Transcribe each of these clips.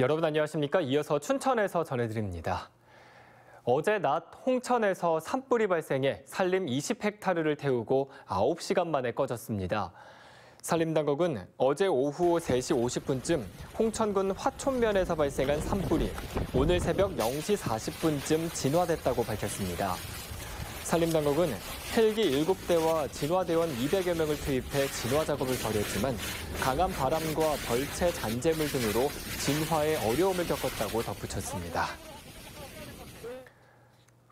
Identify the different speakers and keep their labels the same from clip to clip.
Speaker 1: 여러분 안녕하십니까? 이어서 춘천에서 전해드립니다. 어제 낮 홍천에서 산불이 발생해 산림 20헥타르를 태우고 9시간 만에 꺼졌습니다. 산림당국은 어제 오후 3시 50분쯤 홍천군 화촌면에서 발생한 산불이 오늘 새벽 0시 40분쯤 진화됐다고 밝혔습니다. 산림당국은 헬기 7대와 진화대원 200여 명을 투입해 진화 작업을 벌였지만 강한 바람과 벌채 잔재물 등으로 진화에 어려움을 겪었다고 덧붙였습니다.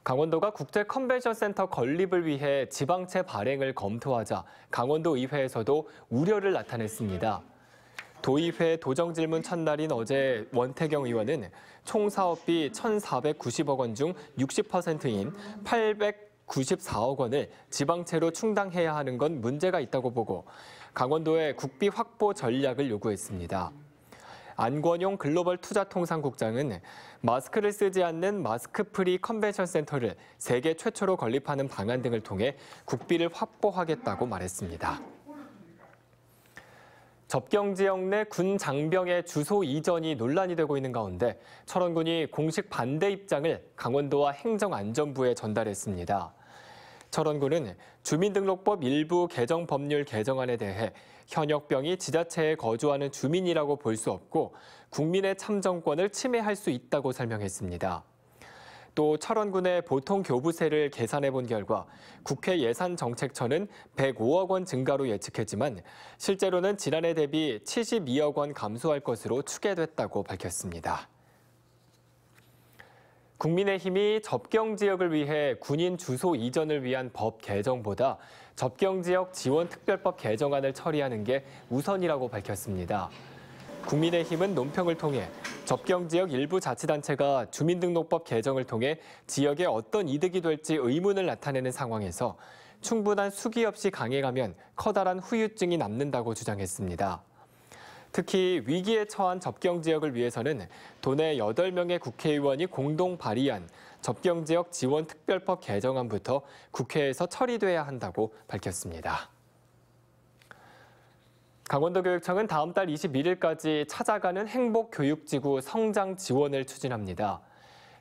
Speaker 1: 강원도가 국제 컨벤션 센터 건립을 위해 지방채 발행을 검토하자 강원도 의회에서도 우려를 나타냈습니다. 도의회 도정질문 첫날인 어제 원태경 의원은 총 사업비 1,490억 원 중 60%인 800 94억 원을 지방채로 충당해야 하는 건 문제가 있다고 보고 강원도에 국비 확보 전략을 요구했습니다. 안권용 글로벌 투자통상국장은 마스크를 쓰지 않는 마스크프리 컨벤션 센터를 세계 최초로 건립하는 방안 등을 통해 국비를 확보하겠다고 말했습니다. 접경 지역 내 군 장병의 주소 이전이 논란이 되고 있는 가운데 철원군이 공식 반대 입장을 강원도와 행정안전부에 전달했습니다. 철원군은 주민등록법 일부 개정 법률 개정안에 대해 현역병이 지자체에 거주하는 주민이라고 볼 수 없고 국민의 참정권을 침해할 수 있다고 설명했습니다. 또 철원군의 보통 교부세를 계산해 본 결과 국회 예산정책처는 105억 원 증가로 예측했지만 실제로는 지난해 대비 72억 원 감소할 것으로 추계됐다고 밝혔습니다. 국민의힘이 접경 지역을 위해 군인 주소 이전을 위한 법 개정보다 접경 지역 지원 특별법 개정안을 처리하는 게 우선이라고 밝혔습니다. 국민의힘은 논평을 통해 접경 지역 일부 자치단체가 주민등록법 개정을 통해 지역에 어떤 이득이 될지 의문을 나타내는 상황에서 충분한 수기 없이 강행하면 커다란 후유증이 남는다고 주장했습니다. 특히 위기에 처한 접경 지역을 위해서는 도내 8명의 국회의원이 공동 발의한 접경 지역 지원 특별법 개정안부터 국회에서 처리돼야 한다고 밝혔습니다. 강원도교육청은 다음 달 21일까지 찾아가는 행복교육지구 성장 지원을 추진합니다.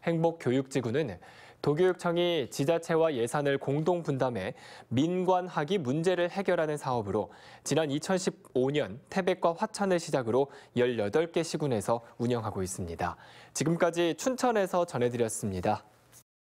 Speaker 1: 행복교육지구는 도교육청이 지자체와 예산을 공동 분담해 민관학이 문제를 해결하는 사업으로 지난 2015년 태백과 화천을 시작으로 18개 시군에서 운영하고 있습니다. 지금까지 춘천에서 전해드렸습니다.